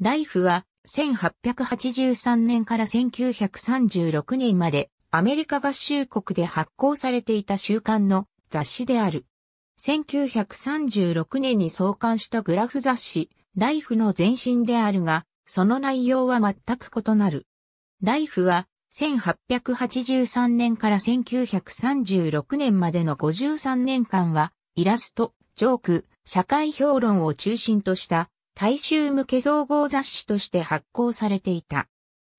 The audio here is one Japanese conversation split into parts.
ライフは1883年から1936年までアメリカ合衆国で発行されていた週刊の雑誌である。1936年に創刊したグラフ雑誌、ライフの前身であるが、その内容は全く異なる。ライフは、1883年から1936年までの53年間は、イラスト、ジョーク、社会評論を中心とした大衆向け総合雑誌として発行されていた。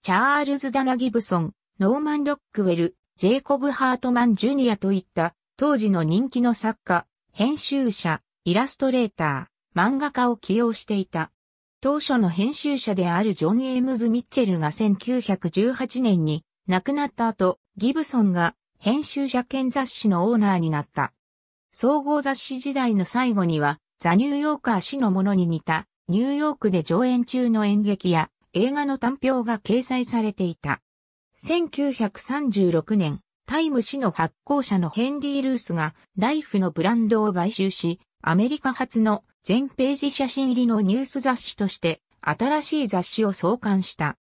チャールズ・ダナ・ギブソン、ノーマン・ロックウェル、ジェイコブ・ハートマン・ジュニアといった当時の人気の作家、編集者、イラストレーター、漫画家を起用していた。当初の編集者であるジョン・エイムズ・ミッチェルが1918年に亡くなった後、ギブソンが編集者兼雑誌のオーナーになった。総合雑誌時代の最後には、ザ・ニューヨーカー誌のものに似たニューヨークで上演中の演劇や映画の短表が掲載されていた。1936年、タイム誌の発行者のヘンリー・ルースがライフのブランドを買収し、アメリカ初の全ページ写真入りのニュース雑誌として新しい雑誌を創刊した。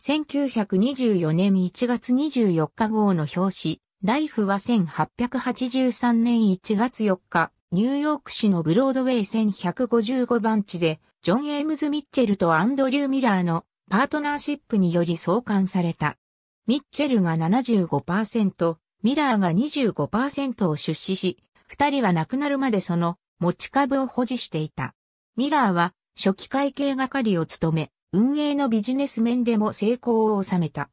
1924年1月24日号の表紙、ライフは1883年1月4日、ニューヨーク市のブロードウェイ1155番地でジョン・エームズ・ミッチェルとアンドリュー・ミラーのパートナーシップにより創刊された。ミッチェルが75%、ミラーが25%を出資し、二人は亡くなるまでその持ち株を保持していた。ミラーは初期会計係を務め、運営のビジネス面でも成功を収めた。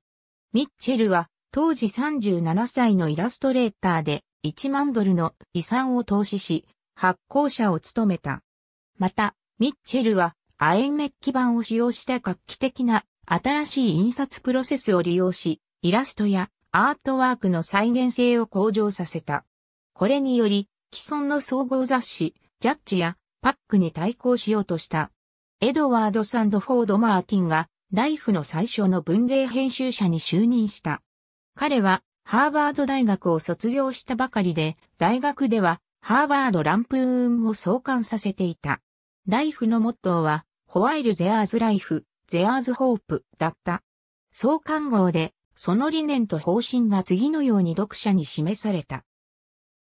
ミッチェルは当時37歳のイラストレーターで1万ドルの遺産を投資し、発行者を務めた。また、ミッチェルは亜鉛メッキ板を使用した画期的な新しい印刷プロセスを利用し、イラストやアートワークの再現性を向上させた。これにより、既存の総合雑誌、ジャッジやパックに対抗しようとした。エドワード・サンド・フォード・マーティンが、ライフの最初の文芸編集者に就任した。彼は、ハーバード大学を卒業したばかりで、大学では、ハーバード・ランプーンを創刊させていた。ライフのモットーは、ホワイル・ゼアーズ・ライフ、ゼアーズ・ホープだった。創刊号で、その理念と方針が次のように読者に示された。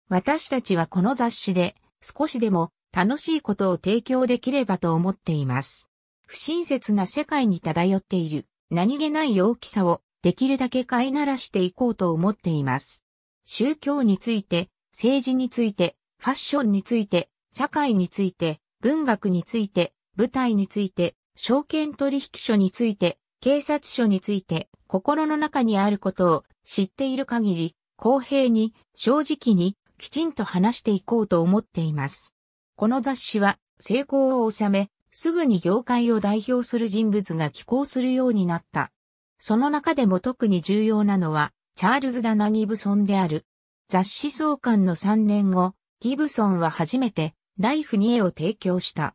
私たちはこの雑誌で、少しでも楽しいことを提供できればと思っています。不親切な世界に漂っている何気ない大きさをできるだけ飼いならしていこうと思っています。宗教について、政治について、ファッションについて、社会について、文学について、舞台について、証券取引所について、警察署について、心の中にあることを知っている限り、公平に、正直に、きちんと話していこうと思っています。この雑誌は、成功を収め、すぐに業界を代表する人物が寄稿するようになった。その中でも特に重要なのは、チャールズ・ダナ・ギブソンである。雑誌創刊の3年後、ギブソンは初めてライフに絵を提供した。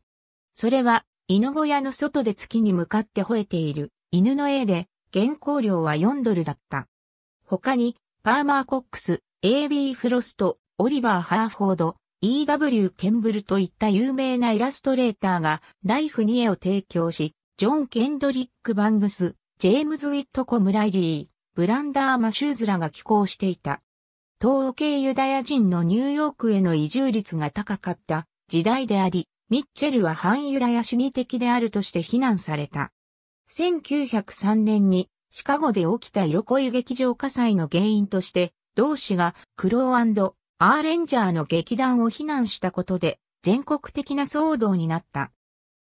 それは、犬小屋の外で月に向かって吠えている犬の絵で、原稿料は4ドルだった。他に、パーマー・コックス、A.B. フロスト、オリバー・ハーフォード、E.W. ケンブルといった有名なイラストレーターがライフに絵を提供し、ジョン・ケンドリック・バングス、ジェームズ・ウィット・コム・ライリー、ブランダー・マシューズらが寄稿していた。東欧系ユダヤ人のニューヨークへの移住率が高かった時代であり、ミッチェルは反ユダヤ主義的であるとして非難された。1903年にシカゴで起きた色恋劇場火災の原因として、同氏がクローアーレンジャーの劇団を非難したことで全国的な騒動になった。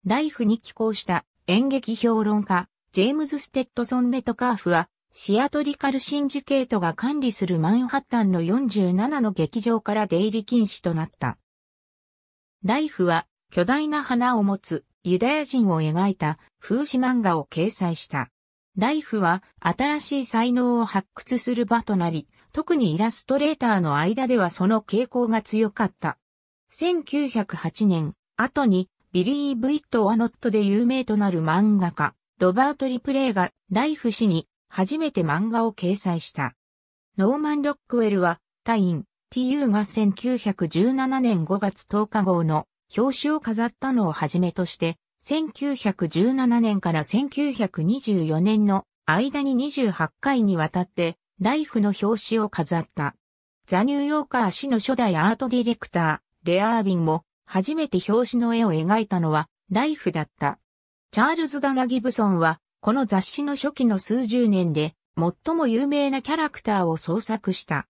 ライフに寄稿した演劇評論家ジェームズ・ステッドソン・メトカーフはシアトリカルシンジケートが管理するマンハッタンの47の劇場から出入り禁止となった。ライフは巨大な花を持つユダヤ人を描いた風刺漫画を掲載した。ライフは新しい才能を発掘する場となり、特にイラストレーターの間ではその傾向が強かった。1908年、後にビリー・ブイット・ワノットで有名となる漫画家、ロバート・リプレイがライフ氏に初めて漫画を掲載した。ノーマン・ロックウェルは、タイン、TU が1917年5月10日号の表紙を飾ったのをはじめとして、1917年から1924年の間に28回にわたって、ライフの表紙を飾った。ザ・ニューヨーカー氏の初代アートディレクター、レアービンも、初めて表紙の絵を描いたのは、ライフだった。チャールズ・ダラ・ギブソンは、この雑誌の初期の数十年で、最も有名なキャラクターを創作した。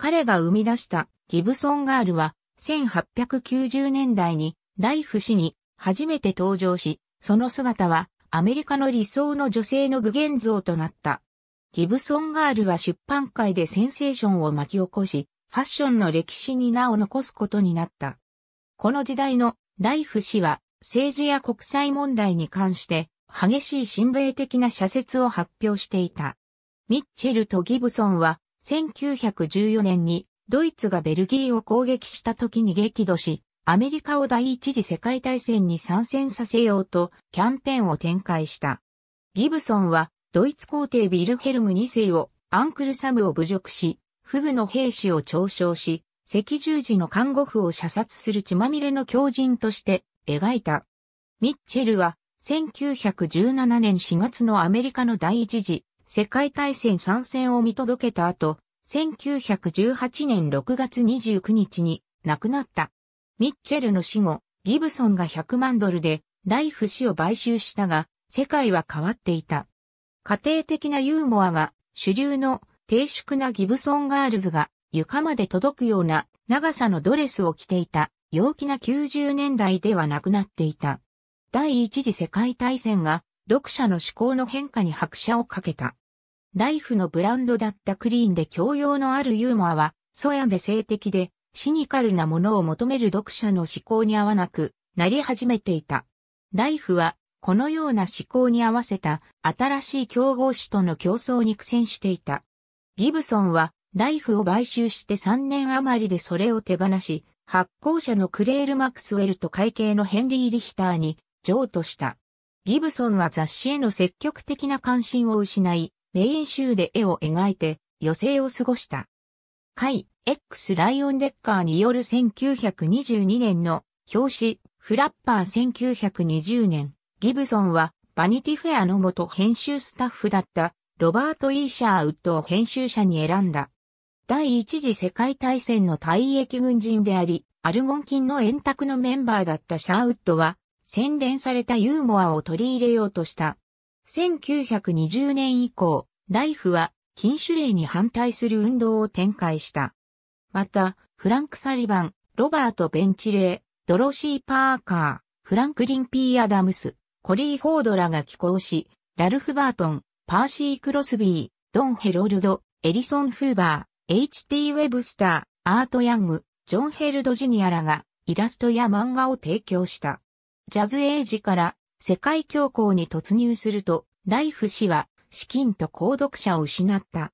彼が生み出したギブソンガールは1890年代にライフ氏に初めて登場し、その姿はアメリカの理想の女性の具現像となった。ギブソンガールは出版界でセンセーションを巻き起こし、ファッションの歴史に名を残すことになった。この時代のライフ氏は政治や国際問題に関して激しい親米的な社説を発表していた。ミッチェルとギブソンは1914年にドイツがベルギーを攻撃した時に激怒し、アメリカを第一次世界大戦に参戦させようとキャンペーンを展開した。ギブソンはドイツ皇帝ビルヘルム2世をアンクルサムを侮辱し、フグの兵士を嘲笑し、赤十字の看護婦を射殺する血まみれの狂人として描いた。ミッチェルは1917年4月のアメリカの第一次世界大戦参戦を見届けた後、1918年6月29日に亡くなった。ミッチェルの死後、ギブソンが100万ドルでライフ氏を買収したが、世界は変わっていた。家庭的なユーモアが主流の低粛なギブソンガールズが床まで届くような長さのドレスを着ていた陽気な90年代ではなくなっていた。第一次世界大戦が読者の思考の変化に拍車をかけた。ライフのブランドだったクリーンで教養のあるユーモアは、素やで性的で、シニカルなものを求める読者の思考に合わなくなり始めていた。ライフは、このような思考に合わせた新しい競合誌との競争に苦戦していた。ギブソンは、ライフを買収して3年余りでそれを手放し、発行者のクレール・マクスウェルと会計のヘンリー・リヒターに譲渡した。ギブソンは雑誌への積極的な関心を失い、メイン州で絵を描いて余生を過ごした。海 X ライオンデッカーによる1922年の表紙フラッパー1920年ギブソンはバニティフェアの元編集スタッフだったロバート・イーシャーウッドを編集者に選んだ。第一次世界大戦の退役軍人であり、アルゴンンの円卓のメンバーだったシャーウッドは、洗練されたユーモアを取り入れようとした1920年以降、ライフは禁酒令に反対する運動を展開した。また、フランク・サリバン、ロバート・ベンチレー、ドロシー・パーカー、フランクリン・ピー・アダムス、コリー・フォードらが寄稿し、ラルフ・バートン、パーシー・クロスビー、ドン・ヘロルド、エリソン・フーバー、H.T. ウェブスター、アート・ヤング、ジョン・ヘルド・ジュニアらがイラストや漫画を提供した。ジャズエイジから世界恐慌に突入すると、ライフ氏は資金と購読者を失った。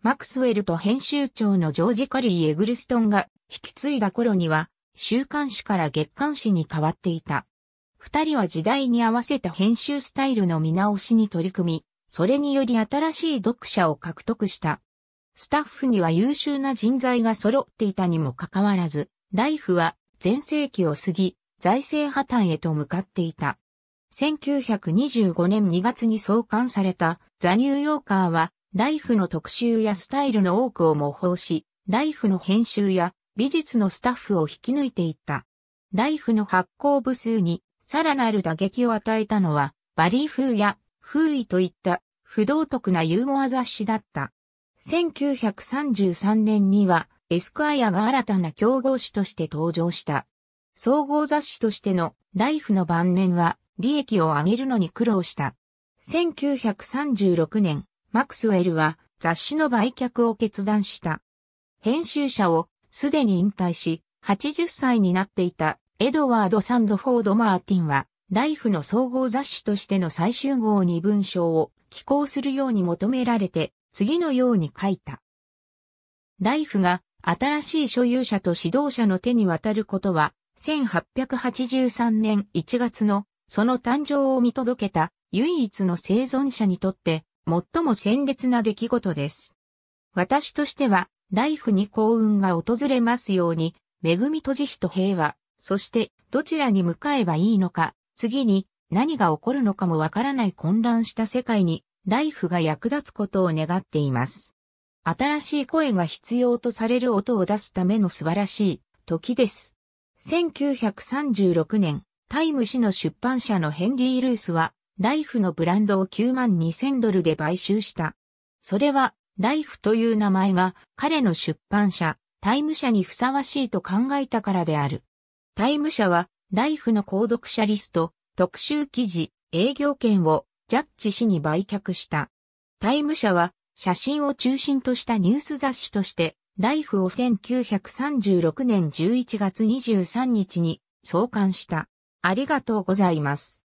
マクスウェルと編集長のジョージ・カリー・エグルストンが引き継いだ頃には、週刊誌から月刊誌に変わっていた。二人は時代に合わせた編集スタイルの見直しに取り組み、それにより新しい読者を獲得した。スタッフには優秀な人材が揃っていたにもかかわらず、ライフは前世紀を過ぎ、財政破綻へと向かっていた。1925年2月に創刊されたザ・ニューヨーカーは、ライフの特集やスタイルの多くを模倣し、ライフの編集や美術のスタッフを引き抜いていった。ライフの発行部数にさらなる打撃を与えたのは、バリー風や風衣といった不道徳なユーモア雑誌だった。1933年には、エスクアイアが新たな競合誌として登場した。総合雑誌としてのライフの晩年は、利益を上げるのに苦労した。1936年、マクスウェルは雑誌の売却を決断した。編集者をすでに引退し、80歳になっていたエドワード・サンドフォード・マーティンは、ライフの総合雑誌としての最終号に文章を寄稿するように求められて、次のように書いた。ライフが新しい所有者と指導者の手に渡ることは、1883年1月のその誕生を見届けた唯一の生存者にとって最も鮮烈な出来事です。私としては、ライフに幸運が訪れますように、恵みと慈悲と平和、そしてどちらに向かえばいいのか、次に何が起こるのかもわからない混乱した世界に、ライフが役立つことを願っています。新しい声が必要とされる音を出すための素晴らしい時です。1936年、タイム誌の出版社のヘンリー・ルースは、ライフのブランドを9万2000ドルで買収した。それは、ライフという名前が彼の出版社、タイム社にふさわしいと考えたからである。タイム社は、ライフの購読者リスト、特集記事、営業権をジャッジ氏に売却した。タイム社は、写真を中心としたニュース雑誌として、ライフを1936年11月23日に創刊した。ありがとうございます。